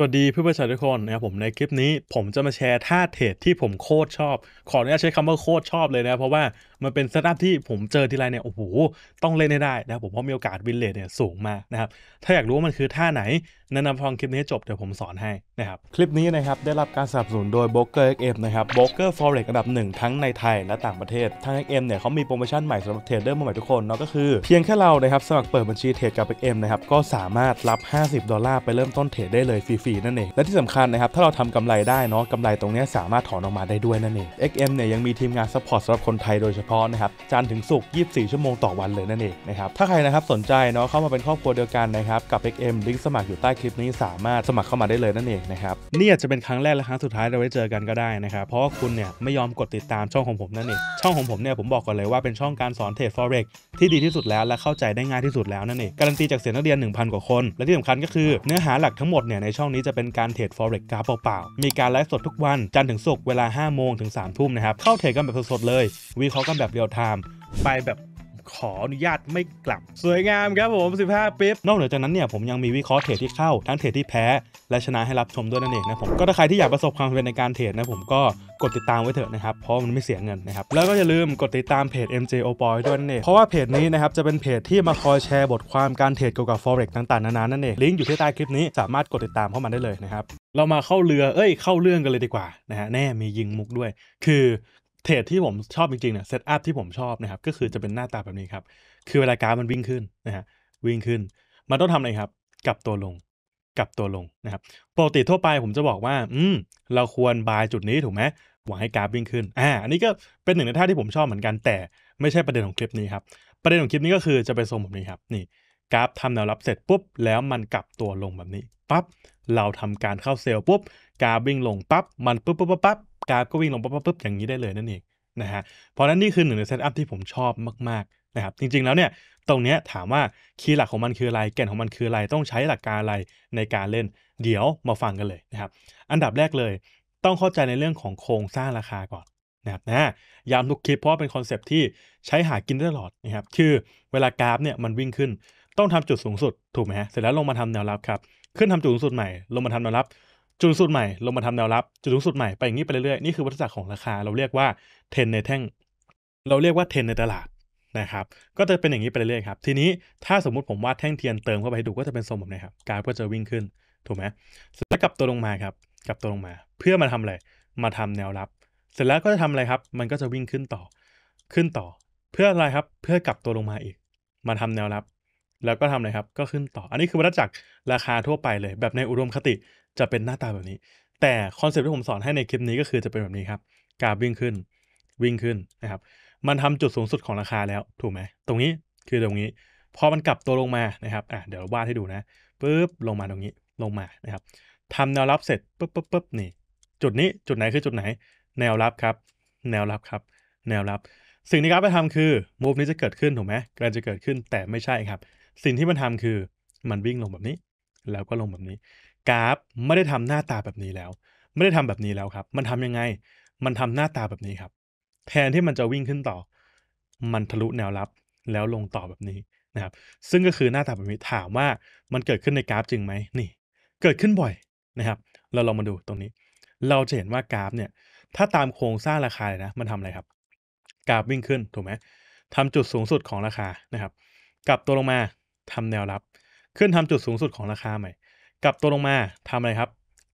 สวัสดีเพื่อนผู้ชมทุกคนนะครับผมในคลิปนี้ ผมจะมาแชร์ท่าเทรดที่ผมโคตรชอบ ขออนุญาตใช้คำว่าโคตรชอบเลยนะ เพราะว่ามันเป็นสตาร์ทที่ผมเจอทีไรเนี่ยโอ้โห ต้องเล่นได้นะครับผมเพราะมีโอกาสวินเลทเนี่ยสูงมากนะครับถ้าอยากรู้ว่ามันคือ ท่าไหนแนะนำฟังคลิปนี้จบเดี๋ยวผมสอนให้ นะครับ คลิปนี้นะครับได้รับการสนับสนุนโดยบเอ็กเอ็มนะครับ b r o อ e r Forex อันดับหนึ่งทั้งในไทยและต่างประเทศทางเอ็กเอ็มเนี่ยเขามีโปรโมชั่นใหม่สำหรับเทรดเดอร์มือใหม่ทุกคนเนาะก็คือเพียงแค่เรานะครับสมัครเปิดบัญชีเทรดกับเเออ็ก็มนะครับก็สามารถรับ50ดอลลาร์ไปเริ่มต้นเทรดได้เลยฟรีๆนั่นเองและที่สำคัญนะครับถ้าเราทำกำไรได้เนาะกำไรตรงนี้สามารถถอนออกมาได้ด้วยนั่นเอง็มเนี่ยยังมีทีมงานซัพพอร์ตสำหรับคนไทยโดยเฉพรนะครับจันถึงสุก 24 ชั่วโมงต่อวันเลยนั่นเองนะครับถ้าใครนะครับสนใจเนาะเข้ามาเป็นครอบครัวเดียวกันนะครับกับ XM ลิงก์สมัครอยู่ใต้คลิปนี้สามารถสมัครเข้ามาได้เลยนั่นเองนะครับนี่อาจจะเป็นครั้งแรกและครั้งสุดท้ายเราไว้เจอกันก็ได้นะครับเพราะว่าคุณเนี่ยไม่ยอมกดติดตามช่องของผมนั่นเองช่องของผมเนี่ยผมบอกก่อนเลยว่าเป็นช่องการสอนเทรด forex ที่ดีที่สุดแล้วและเข้าใจได้ง่ายที่สุดแล้วนั่นเองการันตีจากเสียงนักเรียน 1,000 กว่าคนและที่สำคัญก็คือ เนื้อหาหลักทั้งหมดเนี่ยในช่องนี้จะเป็นการเทรด forex กราฟเปล่าๆมีการไลฟ์สดทุกวันจันทร์ถึงศุกร์เวลา5โมงถึง3ทุ่มนะครับเข้าเทรดกันแบบสดๆเลยวิเคราะห์กันแบบเรียลไทม์ไปแบบขออนุญาตไม่กลับสวยงามครับผม 15ปิ๊บนอกเหนือจากนั้นเนี่ยผมยังมีวิเคราะห์เทรดที่เข้าทั้งเทรดที่แพ้ และชนะให้รับชมด้วยนั่นเองนะผมก็ถ้าใครที่อยากประสบความสำเร็จในการเทรดนะผมก็กดติดตามไว้เถอะนะครับ เพราะมันไม่เสียเงินนะครับแล้วก็อย่าลืมกดติดตามเพจ MJ o b o y ด้วยนั่นเอง เพราะว่าเพจนี้นะครับจะเป็นเพจที่มาคอยแชร์บทความการเทรดเกี่ยวกับ forex ต่าง ๆ นานานั่นเองลิงก์อยู่ที่ใต้คลิปนี้สามารถกดติดตามเข้ามาได้เลยนะครับเรามาเข้าเรือเอ้ย เข้าเรื่องกันเลยดีกว่านะฮะแน่มียิงมุกด้วย คือเทรดที่ผมชอบจริงๆเนี่ยเซตอัพที่ผมชอบนะครับก็คือจะเป็นหน้าตาแบบนี้ครับ คือเวลากราฟมันวิ่งขึ้นนะฮะวิ่งขึ้นมันต้องทำอะไรครับกลับตัวลงกลับตัวลงนะครับปกติทั่วไปผมจะบอกว่า อืม เราควรบายจุดนี้ถูกไหมหวังให้กราฟวิ่งขึ้นอ่าอันนี้ก็เป็นหนึ่งในท่าที่ผมชอบเหมือนกัน แต่ไม่ใช่ประเด็นของคลิปนี้ครับประเด็นของคลิปนี้ก็คือจะไปทรงแบบนี้ครับนี่กราฟทำแนวรับเสร็จปุ๊บ แล้วมันกลับตัวลงแบบนี้ปั๊บเราทำการเข้าเซลล์ปุ๊บกราฟวิ่งลงปั๊บมันปุ๊บปุ๊บปั๊บกราฟก็วิ่งลงปุ๊บๆอย่างนี้ได้เลยนั่นเองนะฮะเพราะนั้นนี่คือหนึ่งในเซตอัพที่ผมชอบมากๆนะครับจริงๆแล้วเนี่ยตรงนี้ถามว่าคีย์หลักของมันคืออะไรแก่นของมันคืออะไรต้องใช้หลักการอะไรในการเล่นเดี๋ยวมาฟังกันเลยนะครับอันดับแรกเลยต้องเข้าใจในเรื่องของโครงสร้างราคาก่อนนะครับนะย้ำทุกคลิปเพราะเป็นคอนเซปที่ใช้หากินได้ตลอดนะครับคือเวลากราฟเนี่ยมันวิ่งขึ้นต้องทำจุดสูงสุดถูกไหมฮะเสร็จแล้วลงมาทำแนวรับครับ ขึ้นทำจุดสูงสุดใหม่ลงมาทำแนวรับจุดสูงสุดใหม่ลงมาทำแนวรับ จุดสูงสุดใหม่ไปอย่างนี้ไปเรื่อยๆนี่คือวัฏจักรของราคาเราเรียกว่าเทนในแท่ง เราเรียกว่าเทนในตลาดนะครับ ก็จะเป็นอย่างนี้ไปเรื่อยๆครับ ทีนี้ถ้าสมมุติผมวาดแท่งเทียนเติมเข้าไปดูก็จะเป็นทรงแบบนี้ครับกราฟก็จะวิ่งขึ้น ถูกไหมเสร็จแล้วกลับตัวลงมาครับกลับตัวลงมา เพื่อมาทำอะไร มาทำแนวรับ เสร็จแล้วก็จะทำอะไรครับ มันก็จะวิ่งขึ้นต่อ ขึ้นต่อ เพื่ออะไรครับเพื่อกลับตัวลงมาอีก มาทำแนวรับ แล้วก็ทำอะไรครับ ก็ขึ้นต่อ อันนี้คือวัฏจักรราคาทั่วไปเลย แบบในอุดมคติจะเป็นหน้าตาแบบนี้ แต่คอนเซ็ปต์ที่ผมสอนให้ในคลิปนี้ก็คือจะเป็นแบบนี้ครับกราฟวิ่งขึ้น วิ่งขึ้นนะครับ มันทำจุดสูงสุดของราคาแล้ว ถูกไหม ตรงนี้คือตรงนี้ พอมันกลับตัวลงมา นะครับ อ่ะเดี๋ยววาดให้ดูนะปุ๊บ ลงมาตรงนี้ ลงมา นะครับทำแนวรับเสร็จปุ๊บปุ๊บปุ๊บนี่ จุดนี้ จุดไหน คือจุดไหน แนวรับครับ แนวรับครับ แนวรับ สิ่งที่กราฟไปทำคือมูฟนี้จะเกิดขึ้น ถูกไหมกราฟจะเกิดขึ้น แต่ไม่ใช่ครับ สิ่งที่มันทำคือมันวิ่งลงแบบนี้ แล้วก็ลงแบบนี้กราฟไม่ได้ทำหน้าตาแบบนี้แล้ว ไม่ได้ทำแบบนี้แล้วครับ มันทำยังไง มันทำหน้าตาแบบนี้ครับ แทนที่มันจะวิ่งขึ้นต่อ มันทะลุแนวรับแล้วลงต่อแบบนี้นะครับ ซึ่งก็คือหน้าตาแบบนี้ถามว่ามันเกิดขึ้นในกราฟจริงไหมนี่ เกิดขึ้นบ่อยนะครับ เราลองมาดูตรงนี้ เราจะเห็นว่ากราฟเนี่ย ถ้าตามโครงสร้างราคาเลยนะมันทำอะไรครับ กราฟวิ่งขึ้นถูกไหมทำจุดสูงสุดของราคานะครับ กลับตัวลงมาทำแนวรับ ขึ้นทำจุดสูงสุดของราคาใหม่กลับตัวลงมาทำอะไรครับ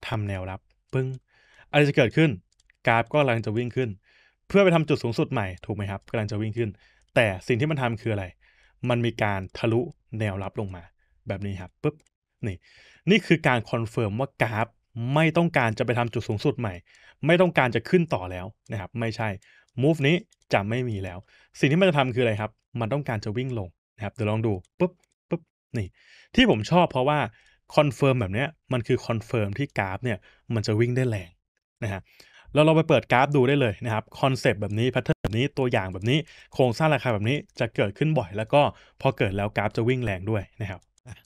ทำแนวรับปึ้งอะไรจะเกิดขึ้น กราฟก็กำลังจะวิ่งขึ้น เพื่อไปทำจุดสูงสุดใหม่ถูกไหมครับกำลังจะวิ่งขึ้น แต่สิ่งที่มันทำคืออะไร มันมีการทะลุแนวรับลงมา แบบนี้ครับปึ๊บนี่นี่คือการคอนเฟิร์มว่ากราฟไม่ต้องการจะไปทำจุดสูงสุดใหม่ ไม่ต้องการจะขึ้นต่อแล้วนะครับ ไม่ใช่ move นี้จะไม่มีแล้วสิ่งที่มันจะทำคืออะไรครับ มันต้องการจะวิ่งลงนะครับเดี๋ยวลองดูปึ๊บปึ๊บนี่ ที่ผมชอบเพราะว่าคอนเฟิร์มแบบนี้มันคือคอนเฟิร์มที่กราฟเนี่ยมันจะวิ่งได้แรงนะฮะแล้วเราไปเปิดกราฟดูได้เลย นะครับคอนเซปต์แบบนี้แพทเทิร์นแบบนี้ตัวอย่างแบบนี้โครงสร้างราคาแบบนี้จะเกิดขึ้นบ่อย แล้วก็พอเกิดแล้วกราฟจะวิ่งแรงด้วยนะครับ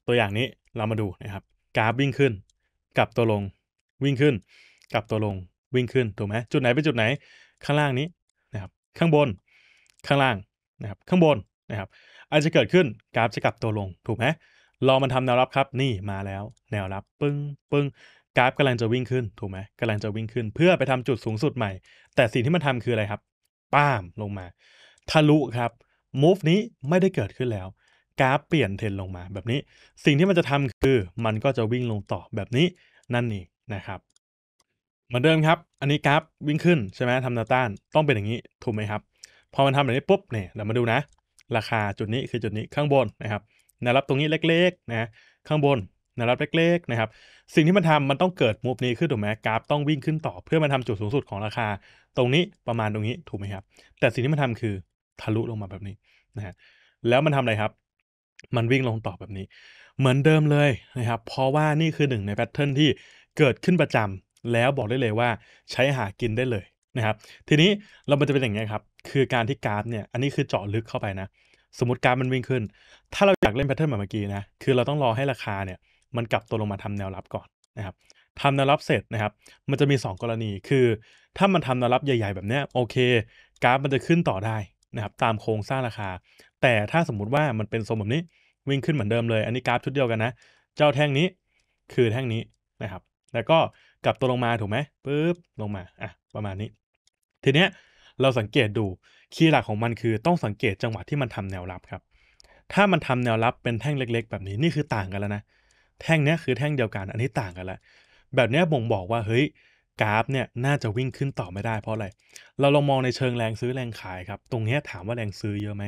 ตัวอย่างนี้เรามาดูนะครับ กราฟวิ่งขึ้น กลับตัวลงวิ่งขึ้น กลับตัวลงวิ่งขึ้นถูกไหมจุดไหนเป็นจุดไหนข้างล่างนี้นะครับข้างบนข้างล่างนะครับข้างบนนะครับอาจจะเกิดขึ้นกราฟจะกลับตัวลงถูกไหมลองมันทำแนวรับครับนี่มาแล้ว แนวรับ ปึ้งปึ้งกราฟกำลังจะวิ่งขึ้นถูกไหมกำลังจะวิ่งขึ้นเพื่อไปทำจุดสูงสุดใหม่ แต่สิ่งที่มันทำคืออะไรครับ ป้ามลงมาทะลุครับมูฟนี้ไม่ได้เกิดขึ้นแล้ว กราฟเปลี่ยนเทรนลงมา แบบนี้ สิ่งที่มันจะทำคือมันก็จะวิ่งลงต่อแบบนี้นั่นเองนะครับ เหมือนเดิมครับ อันนี้กราฟวิ่งขึ้นใช่ไหมทำแนวต้าน ต้องเป็นอย่างนี้ถูกไหมครับพอมันทำแบบนี้ปุ๊บเนี่ยเรามาดูนะ ราคาจุดนี้คือจุดนี้ข้างบนนะครับแนวรับตรงนี้เล็กๆนะข้างบนแนวรับเล็ก ๆนะครับ สิ่งที่มันทำมันต้องเกิดมูฟนี้ขึ้นถูกไหมกราฟต้องวิ่งขึ้นต่อ เพื่อมาทำจุดสูงสุดของราคา ตรงนี้ประมาณตรงนี้ถูกไหมครับ แต่สิ่งที่มันทำคือทะลุลงมาแบบนี้นะฮะแล้วมันทำอะไรครับ มันวิ่งลงต่อแบบนี้ เหมือนเดิมเลยนะครับ เพราะว่านี่คือหนึ่งในแพทเทิร์นที่เกิดขึ้นประจำ แล้วบอกได้เลยว่า ใช้หากินได้เลยนะครับ ทีนี้เรามันจะเป็นอย่างนี้ครับคือการที่กราฟเนี่ย อันนี้คือเจาะลึกเข้าไปนะสมมติการมันวิ่งขึ้น ถ้าเราอยากเล่นแพทเทิร์นแบบเมื่อกี้นะ คือเราต้องรอให้ราคาเนี่ย มันกลับตัวลงมาทำแนวรับก่อนนะครับทำแนวรับเสร็จนะครับ มันจะมี 2 กรณี คือ ถ้ามันทำแนวรับใหญ่ ๆ แบบเนี้ยโอเค กราฟมันจะขึ้นต่อได้นะครับตามโครงสร้างราคา แต่ถ้าสมมุติว่ามันเป็นทรงแบบนี้ วิ่งขึ้นเหมือนเดิมเลย อันนี้กราฟชุดเดียวกันนะ เจ้าแท่งนี้คือแท่งนี้นะครับ แล้วก็กลับตัวลงมาถูกไหมปึ๊บลงมา อ่ะประมาณนี้ ทีเนี้ยเราสังเกตดูคีย์หลักของมันคือต้องสังเกตจังหวะที่มันทำแนวรับครับ ถ้ามันทำแนวรับเป็นแท่งเล็ก ๆ แบบนี้นี่คือต่างกันแล้วนะ แท่งนี้คือแท่งเดียวกันอันนี้ต่างกันแล้วแบบนี้บ่งบอกว่าเฮ้ย กราฟเนี่ยน่าจะวิ่งขึ้นต่อไม่ได้ เพราะอะไร เราลองมองในเชิงแรงซื้อแรงขายครับ ตรงนี้ถามว่าแรงซื้อเยอะไหม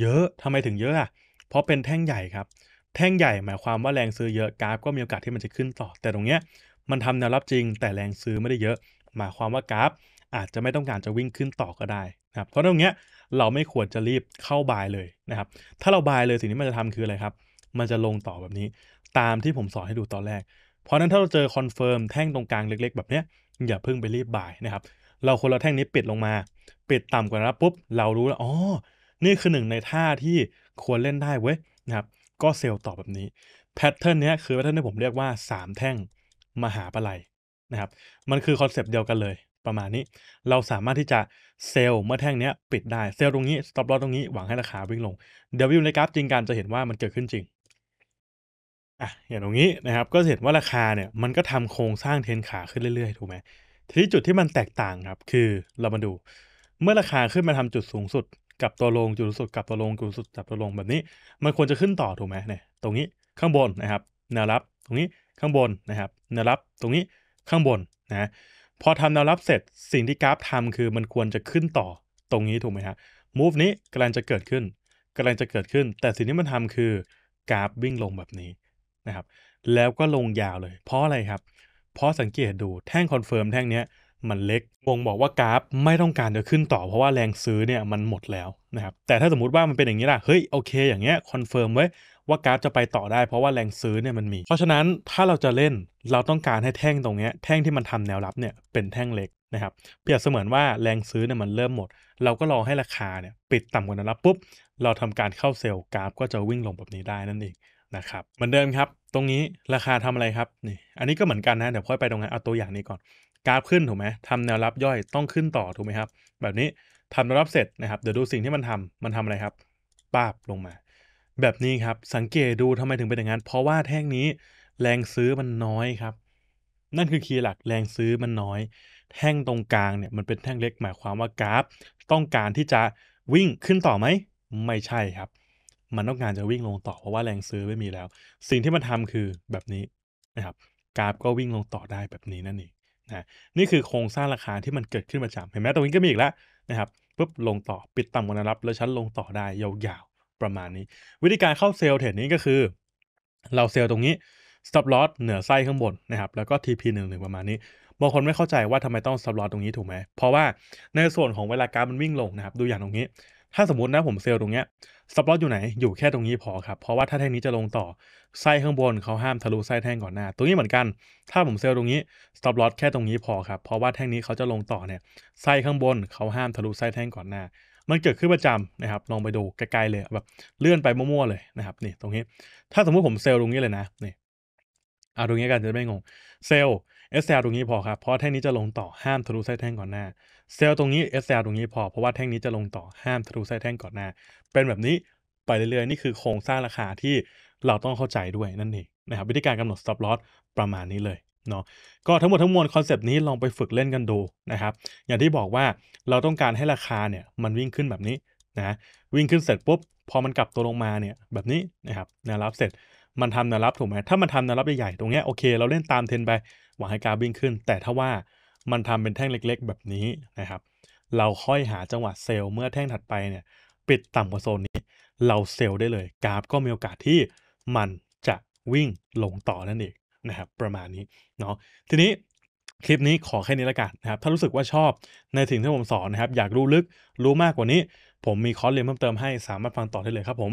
เยอะทำไมถึงเยอะอ่ะ เพราะเป็นแท่งใหญ่ครับ แท่งใหญ่หมายความว่าแรงซื้อเยอะกราฟก็มีโอกาสที่มันจะขึ้นต่อ แต่ตรงเนี้ยมันทำแนวรับจริง แต่แรงซื้อไม่ได้เยอะ หมายความว่ากราฟอาจจะไม่ต้องการจะวิ่งขึ้นต่อก็ได้นะครับเพราะตรงเนี้ยเราไม่ควรจะรีบเข้าบายเลยนะครับ ถ้าเราบายเลยสิ่งที่มันจะทำคืออะไรครับ มันจะลงต่อแบบนี้ ตามที่ผมสอนให้ดูตอนแรก เพราะนั้นถ้าเราเจอคอนเฟิร์มแท่งตรงกลางเล็กๆ แบบเนี้ยอย่าเพิ่งไปรีบบายนะครับ เราคนเราแท่งนี้ปิดลงมาปิดต่ำกว่านั้นปุ๊บเรารู้แล้วอ๋อนี่คือหนึ่งในท่าที่ควรเล่นได้เว้ยนะครับก็เซลล์ต่อแบบนี้แพทเทิร์นนี้คือแพทเทิร์นที่ผมเรียกว่า3 แท่งมหาปลายนะครับมันคือคอนเซปต์เดียวกันเลยประมาณนี้เราสามารถที่จะเซลล์เมื่อแท่งนี้ปิดได้เซลล์ตรงนี้สต็อปลอตรงนี้หวังให้ราคาวิ่งลง เดี๋ยววิวในกราฟจริงการจะเห็นว่ามันเกิดขึ้นจริง อ่ะอย่างตรงนี้นะครับ ก็เห็นว่าราคาเนี่ย มันก็ทำโครงสร้างเทนขาขึ้นเรื่อยๆ ถูกไหมทีนี้จุดที่มันแตกต่างครับ คือเรามาดูเมื่อราคาขึ้นมาทำจุดสูงสุดกับตัวลงจุดสูงสุดกับตัวลงจุดสุดกับตัวลงแบบนี้มันควรจะขึ้นต่อถูกไหมเนี่ย ตรงนี้ข้างบนนะครับแนวรับตรงนี้ข้างบนนะครับแนวรับตรงนี้ข้างบนนะพอทำแนวรับเสร็จสิ่งที่กราฟทำคือมันควรจะขึ้นต่อตรงนี้ถูกไหมฮะมูฟนี้กำลังจะเกิดขึ้นกำลังจะเกิดขึ้น แต่สิ่งที่มันทำคือ กราฟวิ่งลงแบบนี้นะครับแล้วก็ลงยาวเลย เพราะอะไรครับ เพราะสังเกตดูแท่งคอนเฟิร์มแท่งนี้มันเล็กวงบอกว่ากราฟไม่ต้องการจะขึ้นต่อ เพราะว่าแรงซื้อเนี่ยมันหมดแล้วนะครับแต่ถ้าสมมติว่ามันเป็นอย่างนี้ล่ะเฮ้ยโอเคอย่างเงี้ยคอนเฟิร์มไว้ว่ากราฟจะไปต่อได้เพราะว่าแรงซื้อเนี่ยมันมีเพราะฉะนั้นถ้าเราจะเล่นเราต้องการให้แท่งตรงเนี้ยแท่งที่มันทำแนวรับเนี่ยเป็นแท่งเล็กนะครับ เปรียบเสมือนว่าแรงซื้อเนี่ยมันเริ่มหมดเราก็รอให้ราคาเนี่ยปิดต่ำกว่านั้นแล้วปุ๊บเราทำการเข้าเซลล์กราฟก็จะวิ่งลงแบบนี้ได้นั่นเองนะครับเหมือนเดิมครับตรงนี้ราคาทำอะไรครับนี่อันนี้ก็เหมือนกันนะเดี๋ยวค่อยไปตรงนั้นเอาตัวอย่างนี้ก่อนกราฟขึ้นถูกไหม ทำแนวรับย่อยต้องขึ้นต่อ ถูกไหมครับ แบบนี้ทำแนวรับเสร็จนะครับ เดี๋ยวดูสิ่งที่มันทำมันทำอะไรครับป้าบลงมา แบบนี้ครับ สังเกตดูทำไมถึงเป็นอย่างนั้น เพราะว่าแท่งนี้แรงซื้อมันน้อยครับ นั่นคือคีย์หลักแรงซื้อมันน้อย แท่งตรงกลางเนี่ยมันเป็นแท่งเล็ก หมายความว่ากราฟ ต้องการที่จะวิ่งขึ้นต่อไหม ไม่ใช่ครับ มันต้องการจะวิ่งลงต่อเพราะว่าแรงซื้อไม่มีแล้ว สิ่งที่มันทำคือแบบนี้นะครับ กราฟก็วิ่งลงต่อได้แบบนี้นั่นเองนะนี่คือโครงสร้างราคาที่มันเกิดขึ้นประจำเห็นไหมตรงนี้ก็มีอีกแล้วนะครับปุ๊บลงต่อปิดต่ำกว่านรับแล้วชั้นลงต่อได้ยาวๆประมาณนี้ วิธีการเข้าเซลล์เทรดนี้ก็คือ เราเซลล์ตรงนี้ stop loss เหนือไส้ข้างบนนะครับ แล้วก็ TP 1 1ประมาณนี้บางคนไม่เข้าใจว่าทำไมต้องสับ p l o s ตรงนี้ถูกไหม เพราะว่าในส่วนของเวลาการมันวิ่งลงนะครับ ดูอย่างตรงนี้ถ้าสมมตินะผมเซลล์ตรงเนี้ยสปอตอยู่ไหนอยู่แค่ตรงนี้พอครับเพราะว่าถ้าแท่งนี้จะลงต่อไส้ข้างบนเขาห้ามทะลุไส้แท่งก่อนหน้า ตรงนี้เหมือนกันถ้าผมเซลล์ตรงนี้สต็อปลอตแค่ตรงนี้พอครับเพราะว่าแท่งนี้เขาจะลงต่อเนี่ยไส้ข้างบนเขาห้ามทะลุไส้แท่งก่อนหน้า มันเกิดขึ้นประจำนะครับลองไปดูไกลๆเลยแบบเลื่อนไปมั่วๆเลยนะครับนี่ตรงนี้ ถ้าสมมุติผมเซลล์ตรงนี้เลยนะนี่เอาตรงนี้กันจะไม่งง เซลล์ SL ตรงนี้พอครับเพราะแท่งนี้จะลงต่อห้ามทะลุไส้แท่งก่อนหน้าเซลล์ตรงนี้ SL ตรงนี้พอเพราะว่าแท่งนี้จะลงต่อห้ามทะลุไส้แท่งก่อนหน้า เป็นแบบนี้ไปเรื่อยๆนี่คือโครงสร้างราคาที่เราต้องเข้าใจด้วยนั่นเองนะครับวิธีการกำหนด stop loss ประมาณนี้เลยเนาะก็ทั้งหมดทั้งมวลคอนเซปต์นี้ลองไปฝึกเล่นกันดูนะครับอย่างที่บอกว่าเราต้องการให้ราคาเนี่ยมันวิ่งขึ้นแบบนี้นะวิ่งขึ้นเสร็จปุ๊บพอมันกลับตัวลงมาเนี่ยแบบนี้นะครับแนวรับเสร็จมันทำแนวรับถูกไหมถ้ามันทำแนวรับใหญ่ๆตรงเนี้ยโอเค เราเล่นตามเทรนไปหวังให้กราฟวิ่งขึ้น แต่ถ้าว่ามันทำเป็นแท่งเล็กๆ แบบนี้นะครับเราค่อยหาจังหวะเซลล์เมื่อแท่งถัดไปเนี่ยปิดต่ำกว่าโซนนี้ เราเซลล์ได้เลย กราฟก็มีโอกาสที่มันจะวิ่งลงต่อนั่นเองนะครับประมาณนี้เนาะทีนี้คลิปนี้ขอแค่นี้ละกันนะครับถ้ารู้สึกว่าชอบในสิ่งที่ผมสอนนะครับ อยากรู้ลึกรู้มากกว่านี้ ผมมีคอร์สเรียนเพิ่มเติมให้ สามารถฟังต่อได้เลยครับผม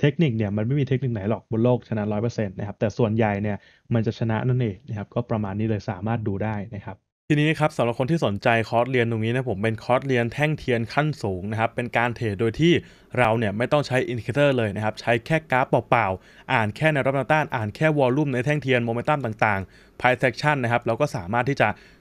เทคนิคเนี่ยมันไม่มีเทคนิคไหนหรอก บนโลกชนะร้อยเปอร์เซ็นต์นะครับแต่ส่วนใหญ่เนี่ยมันจะชนะนั่นเองนะครับก็ประมาณนี้เลยสามารถดูได้นะครับทีนี้ครับสำหรับคนที่สนใจคอร์สเรียนตรงนี้นะผมเป็นคอร์สเรียนแท่งเทียนขั้นสูงนะครับเป็นการเทรดโดยที่เราเนี่ยไม่ต้องใช้อินดิเคเตอร์เลยนะครับใช้แค่กราฟเปล่าๆ อ่านแค่ในรับนาต้านอ่านแค่วอลลุ่มในแท่งเทียนโมเมนตัมต่างๆไพเซ็กชันนะครับเราก็สามารถที่จะ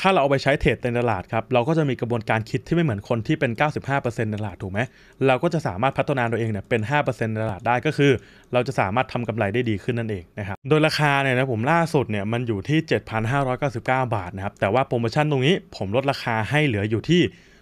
ถ้าเราเอาไปใช้เทรดในตลาดครับ เราก็จะมีกระบวนการคิดที่ไม่เหมือนคนที่เป็น 95%ในตลาดถูกไหม เราก็จะสามารถพัฒนาตัวเองเนี่ยเป็น 5%ในตลาดได้ก็คือ เราจะสามารถทำกำไรได้ดีขึ้นนั่นเองนะครับโดยราคาเนี่ยนะผมล่าสุดเนี่ยมันอยู่ที่ 7,599 บาทนะครับแต่ว่าโปรโมชั่นตรงนี้ผมลดราคาให้เหลืออยู่ที่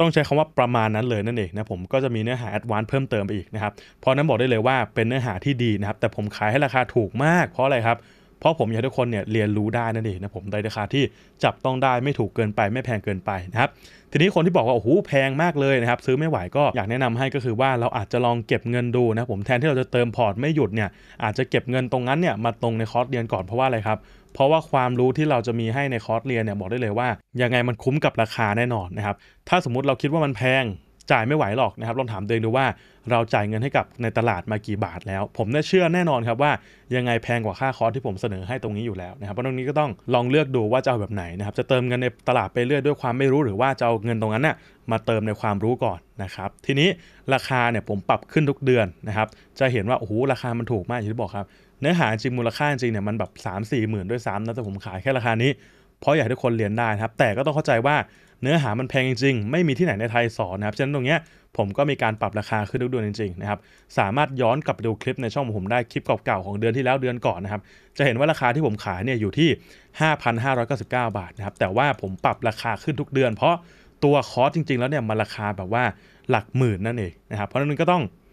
ต้องใช้คำว่าประมาณนั้นเลยนั่นเองนะผมก็จะมีเนื้อหาแอดวานซ์เพิ่มเติมไปอีกนะครับเพราะนั้นบอกได้เลยว่าเป็นเนื้อหาที่ดีนะครับแต่ผมขายให้ราคาถูกมากเพราะอะไรครับเพราะผมอยากทุกคนเนี่ยเรียนรู้ได้นั่นเองนะผมในราคาที่จับต้องได้ไม่ถูกเกินไปไม่แพงเกินไปนะครับทีนี้คนที่บอกว่าโอ้โหแพงมากเลยนะครับ ซื้อไม่ไหวก็อยากแนะนำให้ก็คือว่าเราอาจจะลองเก็บเงินดูนะผมแทนที่เราจะเติมพอร์ตไม่หยุดเนี่ยอาจจะเก็บเงินตรงนั้นเนี่ยมาตรงในคอร์สเรียนก่อนเพราะว่าอะไรครับเพราะว่าความรู้ที่เราจะมีให้ในคอร์สเรียนเนี่ยบอกได้เลยว่า ยังไงมันคุ้มกับราคาแน่นอนนะครับถ้าสมมติเราคิดว่ามันแพงจ่ายไม่ไหวหรอกนะครับลองถามตัวเองดูว่าเราจ่ายเงินให้กับในตลาดมากี่บาทแล้ว ผมน่้เชื่อแน่นอนครับว่า ยังไงแพงกว่าค่าคอร์สที่ผมเสนอให้ตรงนี้อยู่แล้วนะครับเพราะตรงนี้ก็ต้องลองเลือกดูว่าจะเอาแบบไหนนะครับจะเติมเงินในตลาดไปเรื่อยด้วยความไม่รู้หรือว่าจะเอาเงินตรงนั้นนะ่ะมาเติมในความรู้ก่อนนะครับทีนี้ราคาเนี่ยผมปรับขึ้นทุกเดือนนะครับจะเห็นว่าโอ้โหราคามันถูกมากอย่างที่บอกครับเนื้อหาจริง มูลค่าจริงเนี่ยมันแบบ3 4มหมื่นด้วยซ้ำนะแต่ผมขายแค่ราคานี้เพราะอยากให้ทุกคนเรียนได้ครับแต่ก็ต้องเข้าใจว่าเนื้อหามันแพงจริงๆ ไม่มีที่ไหนในไทยสอนนะครับฉะนั้นตรงเนี้ยผมก็มีการปรับราคาขึ้นทุกเดือนจริงๆนะครับสามารถย้อนกลับไปดูคลิปในช่องของผมได้คลิปเก่าๆของเดือนที่แล้วเดือนก่อนนะครับจะเห็นว่าราคาที่ผมขายเนี่ยอยู่ที่ 5,599 บาทนะครับแต่ว่าผมปรับราคาขึ้นทุกเดือน เพราะตัวคอร์สจริง ๆ แล้วเนี่ยมันราคาแบบว่าหลักหมื่นนั่นเองนะครับเพราะนั้นก็ต้อง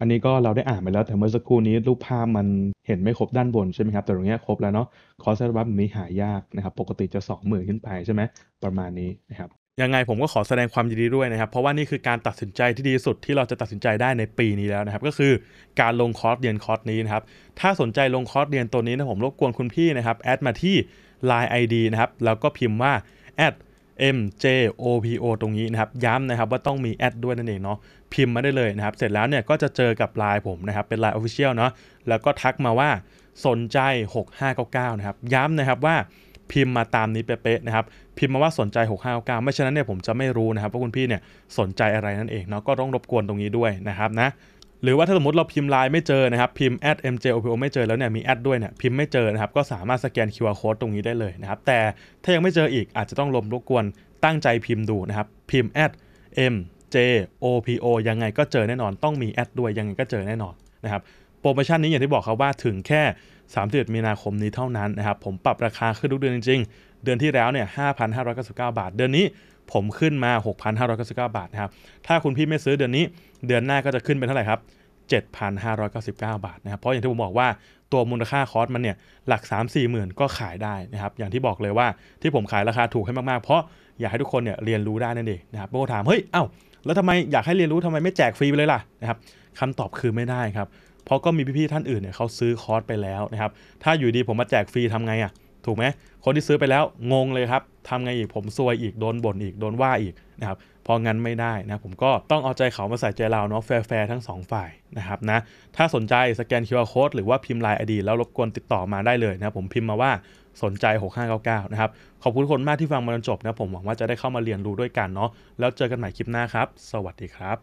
อันนี้ก็เราได้อ่านไปแล้ว แต่เมื่อสักครู่นี้ รูปภาพมันเห็นไม่ครบด้านบนใช่ไหมครับแต่ตรงนี้ครบแล้วเนาะคอร์สร์บแบบนี้หายากนะครับปกติจะ2มื่นขึ้นไปใช่ไหมประมาณนี้นะครับยังไงผมก็ขอแสดงความยินดีด้วยนะครับเพราะว่านี่คือการตัดสินใจที่ดีสุดที่เราจะตัดสินใจได้ในปีนี้แล้วนะครับก็คือการลงคอร์สเรียนคอร์สนี้นะครับถ้าสนใจลงคอร์สเรียนตัวนี้นะผมรบกวนคุณพี่นะครับแอดมาที่ Line ID นะครับแล้วก็พิมพ์ว่า a ด M J O P O ตรงนี้นะครับย้ำนะครับว่าต้องมีแอดด้วยนั่นเองเนาะพิมพ์มาได้เลยนะครับเสร็จแล้วเนี่ยก็จะเจอกับไลน์ผมนะครับเป็นไลน์ออฟฟิเชียลเนาะแล้วก็ทักมาว่าสนใจ 6599นะครับ ย้ำนะครับว่าพิมพ์มาตามนี้เป๊ะๆนะครับ พิมพ์มาว่าสนใจ 6599ไม่ฉะนั้นเนี่ยผมจะไม่รู้นะครับว่าคุณพี่เนี่ยสนใจอะไรนั่นเองเนาะก็ต้องรบกวนตรงนี้ด้วยนะครับนะหรือว่าถ้าสมมติเราพิมพ์ไลน์ไม่เจอนะครับพิมพ์ @mjopo ไม่เจอแล้วเนี่ยมีแอดด้วยเนี่ยพิมพ์ไม่เจอนะครับก็สามารถสแกน QR code ตรงนี้ได้เลยนะครับแต่ถ้ายังไม่เจออีกอาจจะต้องลมรบกวนตั้งใจพิมพ์ดูนะครับพิมพ์ @mjopo ยังไงก็เจอแน่นอนต้องมีแอดด้วยยังไงก็เจอแน่นอนนะครับโปรโมชั่นนี้อย่างที่บอกครับว่าถึงแค่ 31 มีนาคมนี้เท่านั้นนะครับผมปรับราคาขึ้นทุกเดือนจริงเดือนที่แล้วเนี่ย 5,599 บาท เดือนนี้ผมขึ้นมา 6,599 บาทนะครับ ถ้าคุณพี่ไม่ซื้อเดือนนี้ เดือนหน้าก็จะขึ้นเป็นเท่าไหร่ครับ 7,599 บาทนะครับ เพราะอย่างที่ผมบอกว่า ตัวมูลค่าคอสมันเนี่ย หลัก 3 4มสี่หมื่นก็ขายได้นะครับ อย่างที่บอกเลยว่าที่ผมขายราคาถูกให้มากๆ เพราะ อยากให้ทุกคนเนี่ยเรียนรู้ได้นั่นเองนะครับบางคนถาม เฮ้ย เอ้า แล้วทำไมอยากให้เรียนรู้ทำไมไม่แจกฟรีไปเลยล่ะนะครับคำตอบคือไม่ได้ครับ เพราะก็มีพี่ๆท่านอื่นเนี่ยเขาซื้อคอร์สไปแล้วนะครับ ถ้าอยู่ดีผมมาแจกฟรีทำไงอะ่ะถูกไหม คนที่ซื้อไปแล้วงงเลยครับ ทำไงอีก ผมซวยอีก โดนบ่นอีก โดนว่าอีกนะครับ พองั้นไม่ได้นะ ผมก็ต้องเอาใจเขามาใส่ใจเราเนาะ แฟร์ทั้ง 2 ฝ่ายนะครับนะ ถ้าสนใจสแกน QR Code หรือว่าพิมพ์ไลน์อดีแล้วรบกวนติดต่อมาได้เลยนะผมพิมพ์มาว่าสนใจ 6599 นะครับ ขอบคุณคนมากที่ฟังมาจนจบนะ ผมหวังว่าจะได้เข้ามาเรียนรู้ด้วยกันเนาะ แล้วเจอกันใหม่คลิปหน้าครับ สวัสดีครับ